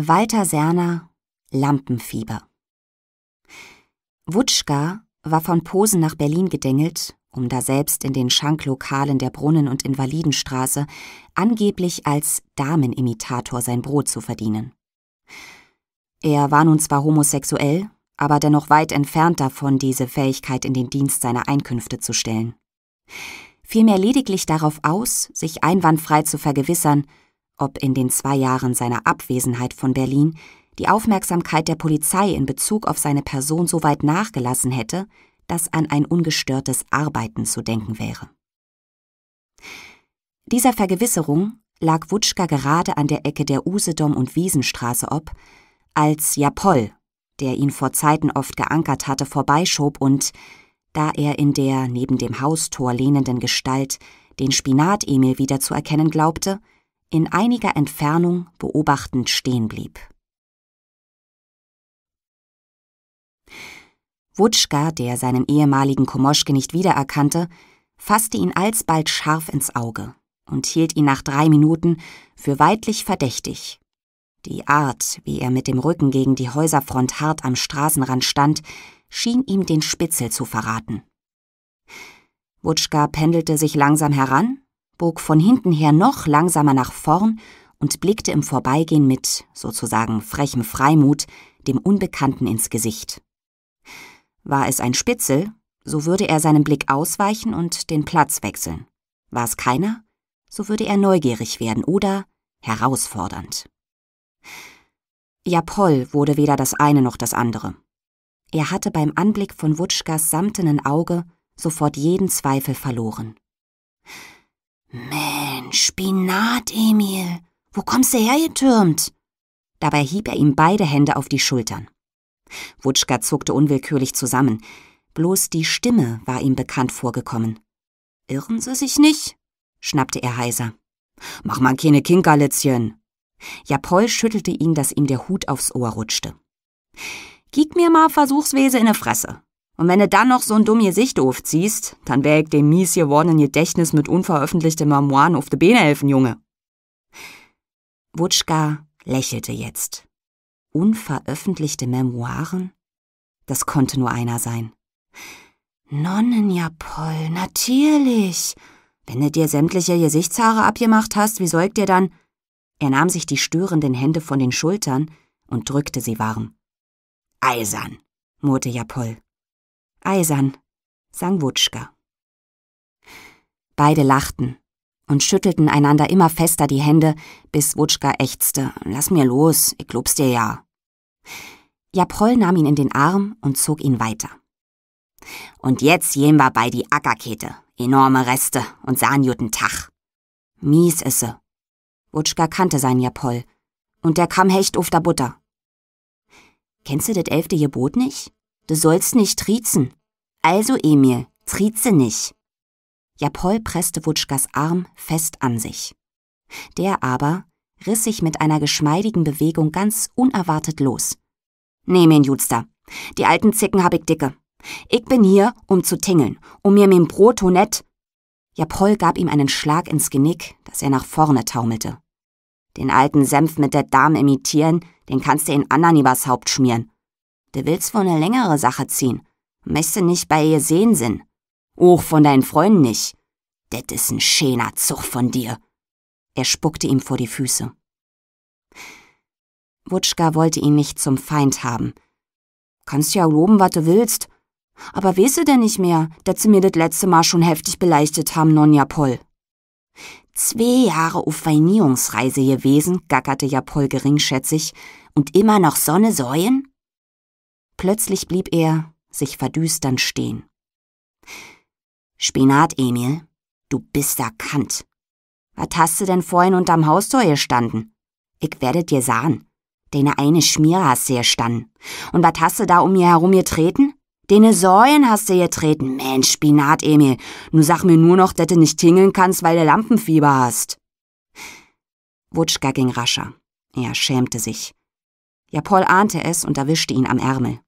Walter Serner Lampenfieber Wutschka war von Posen nach Berlin gedengelt, um daselbst in den Schanklokalen der Brunnen- und Invalidenstraße angeblich als Damenimitator sein Brot zu verdienen. Er war nun zwar homosexuell, aber dennoch weit entfernt davon, diese Fähigkeit in den Dienst seiner Einkünfte zu stellen. Vielmehr lediglich darauf aus, sich einwandfrei zu vergewissern, ob in den zwei Jahren seiner Abwesenheit von Berlin die Aufmerksamkeit der Polizei in Bezug auf seine Person so weit nachgelassen hätte, dass an ein ungestörtes Arbeiten zu denken wäre. Dieser Vergewisserung lag Wutschka gerade an der Ecke der Usedom- und Wiesenstraße ob, als Japoll, der ihn vor Zeiten oft geankert hatte, vorbeischob und, da er in der neben dem Haustor lehnenden Gestalt den Spinat-Emil wiederzuerkennen glaubte, in einiger Entfernung beobachtend stehen blieb. Wutschka, der seinen ehemaligen Komoschke nicht wiedererkannte, fasste ihn alsbald scharf ins Auge und hielt ihn nach drei Minuten für weidlich verdächtig. Die Art, wie er mit dem Rücken gegen die Häuserfront hart am Straßenrand stand, schien ihm den Spitzel zu verraten. Wutschka pendelte sich langsam heran bog von hinten her noch langsamer nach vorn und blickte im Vorbeigehen mit, sozusagen frechem Freimut, dem Unbekannten ins Gesicht. War es ein Spitzel, so würde er seinem Blick ausweichen und den Platz wechseln. War es keiner, so würde er neugierig werden oder herausfordernd. Ja, Paul wurde weder das eine noch das andere. Er hatte beim Anblick von Wutschkas samtenen Auge sofort jeden Zweifel verloren. Spinat, Emil. Wo kommst du her, ihr Türmt? Dabei hieb er ihm beide Hände auf die Schultern. Wutschka zuckte unwillkürlich zusammen. Bloß die Stimme war ihm bekannt vorgekommen. Irren Sie sich nicht? schnappte er heiser. Mach mal keine Kinkerlitzchen. Japol schüttelte ihn, dass ihm der Hut aufs Ohr rutschte. Gib mir mal Versuchswese in ne Fresse. Und wenn du dann noch so ein dumm Gesicht aufziehst, dann wär ich dem mies gewordenen Gedächtnis mit unveröffentlichten Memoiren auf de Beine helfen, Junge. Wutschka lächelte jetzt. Unveröffentlichte Memoiren? Das konnte nur einer sein. Nonnen, ja, Paul, natürlich. Wenn du dir sämtliche Gesichtshaare abgemacht hast, wie soll dir dann? Er nahm sich die störenden Hände von den Schultern und drückte sie warm. Eisern, murrte Japol. Eisern, sang Wutschka. Beide lachten und schüttelten einander immer fester die Hände, bis Wutschka ächzte. Lass mir los, ich lob's dir ja. Japroll nahm ihn in den Arm und zog ihn weiter. Und jetzt gehen wir bei die Ackerkete. Enorme Reste und sahen guten Tag. Mies isse. Wutschka kannte seinen Japoll. Und der kam hecht auf der Butter. Kennst du das elfte Gebot nicht? Du sollst nicht triezen. Also, Emil, trieze nicht. Japol presste Wutschkas Arm fest an sich. Der aber riss sich mit einer geschmeidigen Bewegung ganz unerwartet los. Nee, mein Judster. die alten Zicken hab ich dicke. Ich bin hier, um zu tingeln, um mir mein Brot honett. Japol gab ihm einen Schlag ins Genick, dass er nach vorne taumelte. Den alten Senf mit der Dame imitieren, den kannst du in anderen übers Haupt schmieren. Du willst wohl ne längere Sache ziehen. Möchtest nicht bei ihr sehen sind. Och, von deinen Freunden nicht. Det ist ein schöner Zug von dir. Er spuckte ihm vor die Füße. Wutschka wollte ihn nicht zum Feind haben. Kannst ja loben, was du willst. Aber weißt du denn nicht mehr, dass sie mir das letzte Mal schon heftig beleichtet haben, Nonja Poll? Zwei Jahre auf Weinierungsreise gewesen, gackerte Japol geringschätzig, und immer noch Sonne säuen? Plötzlich blieb er, sich verdüsternd stehen. Spinat, Emil, du bist erkannt. Was hast du denn vorhin unterm Haustor gestanden? Ich werde dir sagen. Deine eine Schmier hast du gestanden. Und was hast du da um mir herum getreten? Deine Säuen hast du getreten. Mensch, Spinat, Emil, nun sag mir nur noch, dass du nicht tingeln kannst, weil du Lampenfieber hast. Wutschka ging rascher. Er schämte sich. Ja, Paul ahnte es und erwischte ihn am Ärmel.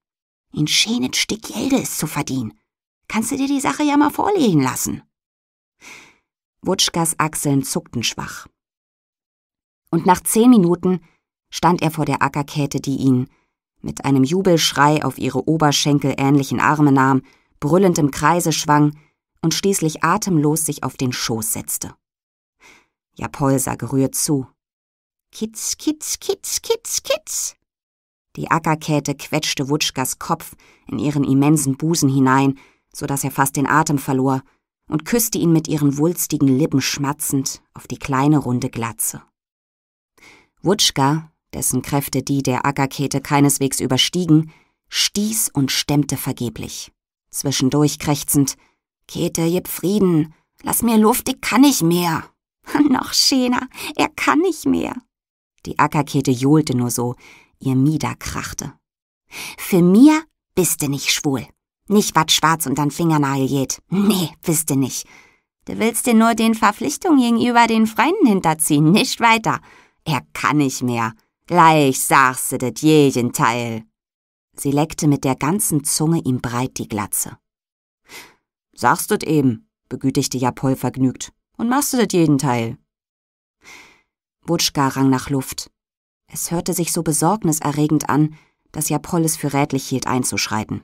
In Schenitz stick Gelde ist zu verdienen. Kannst du dir die Sache ja mal vorlegen lassen. Wutschkas Achseln zuckten schwach. Und nach zehn Minuten stand er vor der Ackerkäte, die ihn, mit einem Jubelschrei auf ihre Oberschenkel ähnlichen Arme nahm, brüllend im Kreise schwang und schließlich atemlos sich auf den Schoß setzte. Ja, Paul sah gerührt zu. Kitz, kitz, kitz, kitz, kitz. Die Ackerkäte quetschte Wutschkas Kopf in ihren immensen Busen hinein, so dass er fast den Atem verlor, und küsste ihn mit ihren wulstigen Lippen schmatzend auf die kleine runde Glatze. Wutschka, dessen Kräfte die der Ackerkäte keineswegs überstiegen, stieß und stemmte vergeblich. Zwischendurch krächzend, »Käte, jeb Frieden, lass mir Luft, ich kann nicht mehr. Noch schöner, er kann nicht mehr. Die Ackerkäte johlte nur so, ihr niederkrachte. Für mir bist du nicht schwul. Nicht wat schwarz und dann Fingernagel geht. Nee, bist du nicht. Du willst dir nur den Verpflichtungen gegenüber den Freunden hinterziehen, nicht weiter. Er kann nicht mehr. Gleich sagst du das jeden Teil. Sie leckte mit der ganzen Zunge ihm breit die Glatze. Sagst du eben, begütigte Japol vergnügt. Und machst du das jeden Teil. Wutschka rang nach Luft. Es hörte sich so besorgniserregend an, dass es für rätlich hielt, einzuschreiten.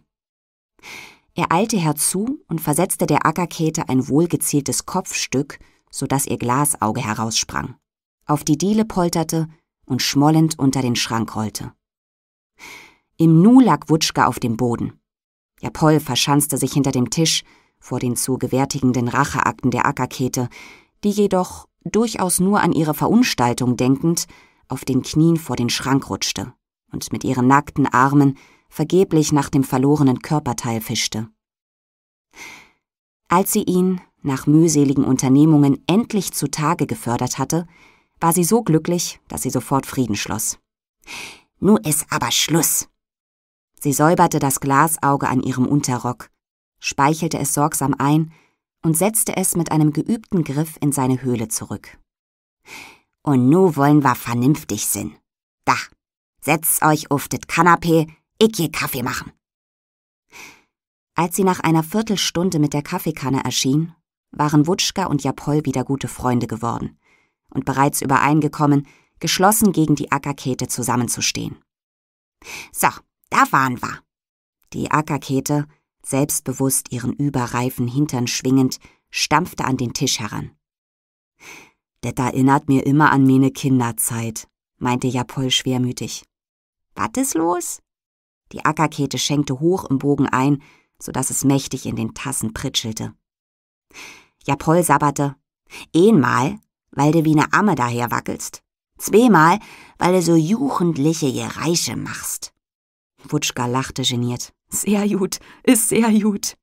Er eilte herzu und versetzte der Ackerkäte ein wohlgezieltes Kopfstück, so dass ihr Glasauge heraussprang, auf die Diele polterte und schmollend unter den Schrank rollte. Im Nu lag Wutschka auf dem Boden. Japoll verschanzte sich hinter dem Tisch vor den zu gewärtigenden Racheakten der Ackerkäte, die jedoch, durchaus nur an ihre Verunstaltung denkend, auf den Knien vor den Schrank rutschte und mit ihren nackten Armen vergeblich nach dem verlorenen Körperteil fischte. Als sie ihn, nach mühseligen Unternehmungen, endlich zutage gefördert hatte, war sie so glücklich, dass sie sofort Frieden schloss. Nu ist aber Schluss! Sie säuberte das Glasauge an ihrem Unterrock, speichelte es sorgsam ein und setzte es mit einem geübten Griff in seine Höhle zurück. Und nu wollen wir vernünftig sinn. Da, setzt euch auf det Kanapee, ich geh Kaffee machen. Als sie nach einer Viertelstunde mit der Kaffeekanne erschien, waren Wutschka und Japol wieder gute Freunde geworden und bereits übereingekommen, geschlossen gegen die Ackerkete zusammenzustehen. So, da waren wir. Die Ackerkete, selbstbewusst ihren überreifen Hintern schwingend, stampfte an den Tisch heran. Das erinnert mir immer an meine Kinderzeit, meinte Japol schwermütig. Wat is los? Die Ackerkette schenkte hoch im Bogen ein, so dass es mächtig in den Tassen pritschelte. Japol sabberte. Einmal, weil du wie ne Amme daher wackelst. Zweimal, weil du so juchendliche Gereiche machst. Wutschka lachte geniert. Sehr gut, ist sehr gut.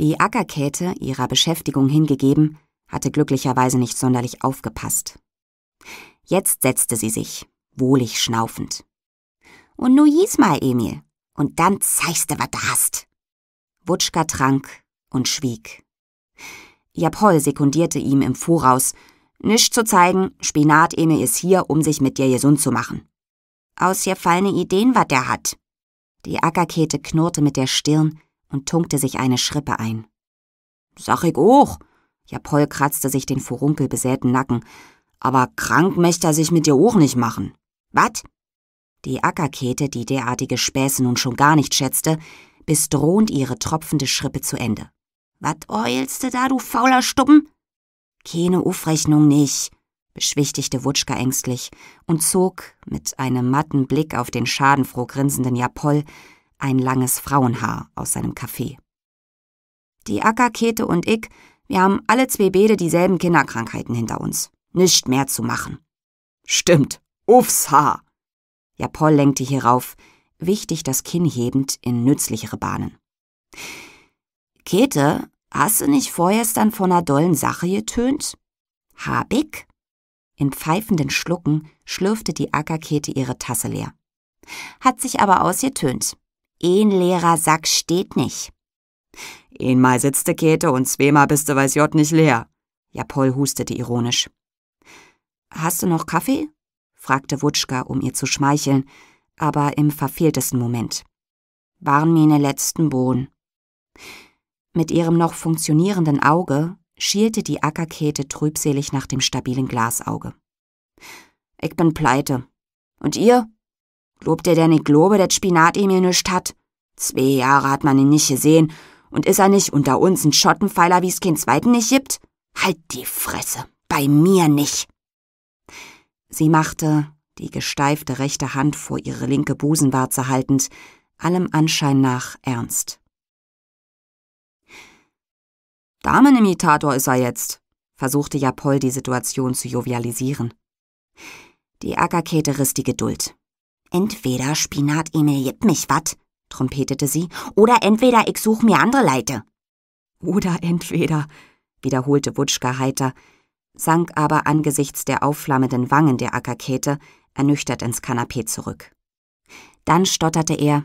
Die Ackerkäte, ihrer Beschäftigung hingegeben, hatte glücklicherweise nicht sonderlich aufgepasst. Jetzt setzte sie sich, wohlig schnaufend. Und nu jies mal, Emil, und dann zeigst du, was du hast. Wutschka trank und schwieg. Japol sekundierte ihm im Voraus, nisch zu zeigen, Spinat Emil ist hier, um sich mit dir gesund zu machen. Ausgefallene Ideen, was der hat. Die Ackerkete knurrte mit der Stirn und tunkte sich eine Schrippe ein. Sag ich auch, ja, Paul kratzte sich den furunkelbesäten Nacken. Aber krank möchte er sich mit dir auch nicht machen. Wat? Die Ackerkete, die derartige Späße nun schon gar nicht schätzte, bis drohend ihre tropfende Schrippe zu Ende. Wat eulste da, du fauler Stuppen? Keine Aufrechnung nicht, beschwichtigte Wutschka ängstlich und zog, mit einem matten Blick auf den schadenfroh grinsenden Japoll, ein langes Frauenhaar aus seinem Kaffee. Die Ackerkete und ich wir haben alle zwei Bede dieselben Kinderkrankheiten hinter uns. Nicht mehr zu machen. Stimmt. Uffs Haar. Ja, Paul lenkte hierauf, wichtig das Kinn hebend in nützlichere Bahnen. Käthe, hast du nicht vorgestern von einer dollen Sache getönt? Hab ich? In pfeifenden Schlucken schlürfte die Ackerkäthe ihre Tasse leer. Hat sich aber ausgetönt. Ein leerer Sack steht nicht. Einmal sitzt de Käthe und zweimal bist du weiß Jott nicht leer. Ja, Paul hustete ironisch. Hast du noch Kaffee? fragte Wutschka, um ihr zu schmeicheln, aber im verfehltesten Moment. Waren meine letzten Bohnen. Mit ihrem noch funktionierenden Auge schielte die Ackerkäthe trübselig nach dem stabilen Glasauge. Ich bin pleite. Und ihr? Globt ihr denn ich globe, dat Spinat Emil mir hat? Zwei Jahre hat man ihn nicht gesehen und ist er nicht unter uns ein Schottenpfeiler, wie es keinen zweiten nicht gibt? Halt die Fresse, bei mir nicht. Sie machte, die gesteifte rechte Hand vor ihre linke Busenwarze haltend, allem Anschein nach ernst. Damenimitator ist er jetzt, versuchte Japoll die Situation zu jovialisieren. Die Ackerkete riss die Geduld. Entweder Spinat-Emil jippt mich wat, trompetete sie, oder entweder ich suche mir andere Leute. Oder entweder, wiederholte Wutschka heiter, sank aber angesichts der aufflammenden Wangen der Ackerkäte ernüchtert ins Kanapee zurück. Dann stotterte er,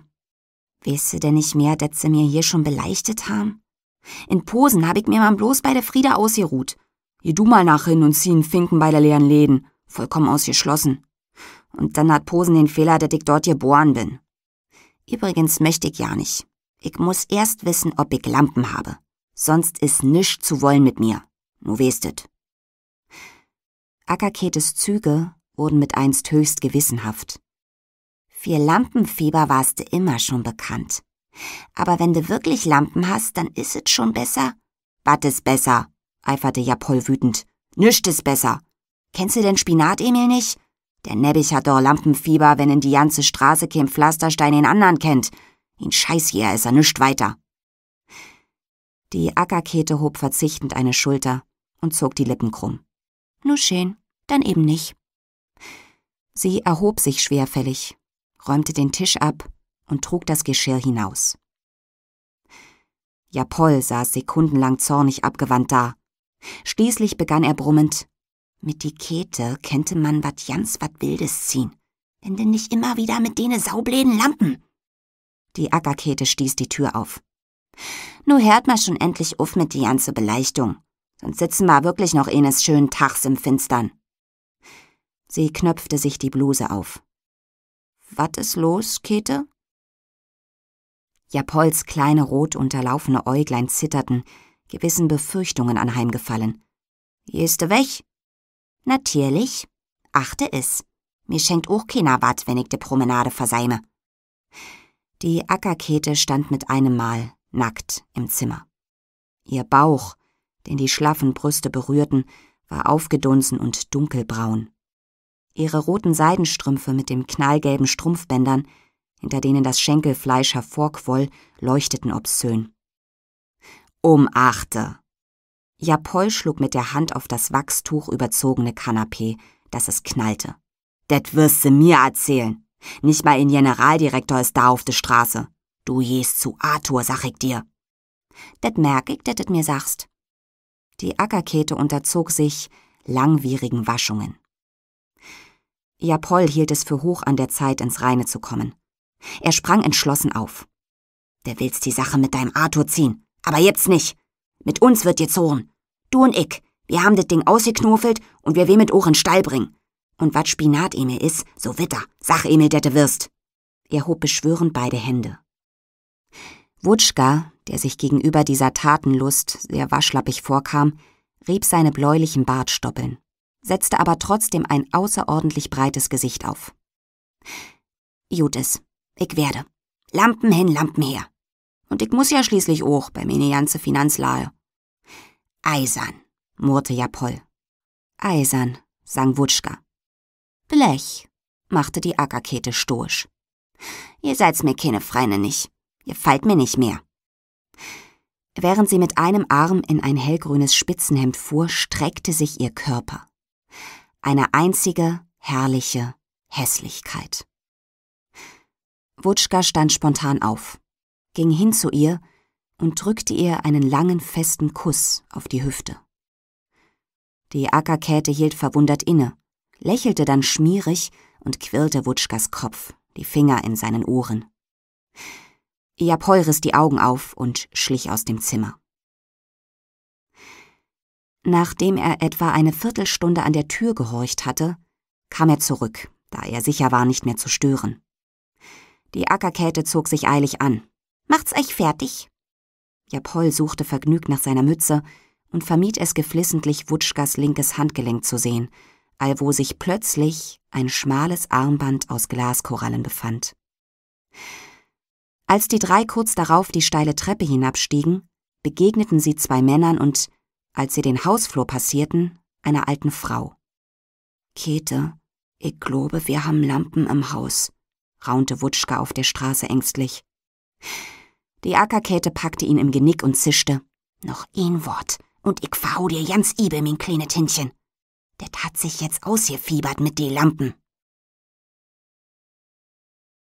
Weißt du denn nicht mehr, dat sie mir hier schon beleichtet haben? In Posen hab ich mir mal bloß bei der Frieda ausgeruht. Geh du mal nach hin und zieh einen Finken bei der leeren Läden. Vollkommen ausgeschlossen. Und dann hat Posen den Fehler, dass ich dort geboren bin. Übrigens möchte ich ja nicht. Ich muss erst wissen, ob ich Lampen habe. Sonst ist nisch zu wollen mit mir. Nu westet. Akaketes Züge wurden mit einst höchst gewissenhaft. Für Lampenfieber warst du immer schon bekannt. Aber wenn du wirklich Lampen hast, dann ist es schon besser. Wat is besser? eiferte Japol wütend. Nischt is besser. Kennst du den Spinat, Emil, nicht? Der Nebbich hat doch Lampenfieber, wenn in die ganze Straße kein Pflasterstein den anderen kennt. Ihn scheiß hier, ist er nischt weiter. Die Ackerkete hob verzichtend eine Schulter und zog die Lippen krumm. Nu schön, dann eben nicht. Sie erhob sich schwerfällig, räumte den Tisch ab und trug das Geschirr hinaus. Ja, Paul saß sekundenlang zornig abgewandt da. Schließlich begann er brummend. Mit die Kete könnte man wat Jans wat Wildes ziehen. Wenn denn nicht immer wieder mit dene saubläden Lampen. Die Ackerkete stieß die Tür auf. Nu hört ma schon endlich uff mit die ganze Beleuchtung. Sonst sitzen wir wirklich noch eines schönen Tags im Finstern. Sie knöpfte sich die Bluse auf. Wat is los, Käthe? Japols kleine rot unterlaufene Äuglein zitterten, gewissen Befürchtungen anheimgefallen. Gehste weg? Natürlich. Achte es. Mir schenkt auch keiner wat, wenn ich die Promenade verseime. Die Ackerkete stand mit einem Mal nackt im Zimmer. Ihr Bauch, den die schlaffen Brüste berührten, war aufgedunsen und dunkelbraun. Ihre roten Seidenstrümpfe mit den knallgelben Strumpfbändern, hinter denen das Schenkelfleisch hervorquoll, leuchteten obszön. Um achte, Japol schlug mit der Hand auf das wachstuch überzogene Kanapee, dass es knallte. Det wirst du mir erzählen. Nicht mal in Generaldirektor ist da auf de Straße. Du gehst zu Arthur, sag ich dir. Det merk ich, det mir sagst. Die Ackerkete unterzog sich langwierigen Waschungen. Japol hielt es für hoch an der Zeit, ins Reine zu kommen. Er sprang entschlossen auf. Der willst die Sache mit deinem Arthur ziehen, aber jetzt nicht. Mit uns wird jetzt horn. Du und ich, wir haben das Ding ausgeknofelt und wir weh mit Ohren Stall bringen. Und wat Spinat Emil is, so witter. Sach Emil, dette wirst. Er hob beschwörend beide Hände. Wutschka, der sich gegenüber dieser Tatenlust sehr waschlappig vorkam, rieb seine bläulichen Bartstoppeln, setzte aber trotzdem ein außerordentlich breites Gesicht auf. Jutes, ich werde. Lampen hin, Lampen her. Und ich muss ja schließlich auch bei meine ganze Finanzlage. Eisern, murrte Japoll. Eisern, sang Wutschka. Blech, machte die Ackerkete stoisch. Ihr seid's mir keine Freine nicht. Ihr fallt mir nicht mehr. Während sie mit einem Arm in ein hellgrünes Spitzenhemd fuhr, streckte sich ihr Körper. Eine einzige, herrliche Hässlichkeit. Wutschka stand spontan auf ging hin zu ihr und drückte ihr einen langen, festen Kuss auf die Hüfte. Die Ackerkäte hielt verwundert inne, lächelte dann schmierig und quirlte Wutschkas Kopf, die Finger in seinen Ohren. Japol riss die Augen auf und schlich aus dem Zimmer. Nachdem er etwa eine Viertelstunde an der Tür gehorcht hatte, kam er zurück, da er sicher war, nicht mehr zu stören. Die Ackerkäte zog sich eilig an, Macht's euch fertig. Ja, Paul suchte vergnügt nach seiner Mütze und vermied es geflissentlich, Wutschkas linkes Handgelenk zu sehen, allwo sich plötzlich ein schmales Armband aus Glaskorallen befand. Als die drei kurz darauf die steile Treppe hinabstiegen, begegneten sie zwei Männern und, als sie den Hausflur passierten, einer alten Frau. Käthe, ich glaube, wir haben Lampen im Haus, raunte Wutschka auf der Straße ängstlich. Die Ackerkäte packte ihn im Genick und zischte. Noch ein Wort, und ich verhau dir ganz übel, mein kleine Tintchen. Der hat sich jetzt ausgefiebert mit die Lampen.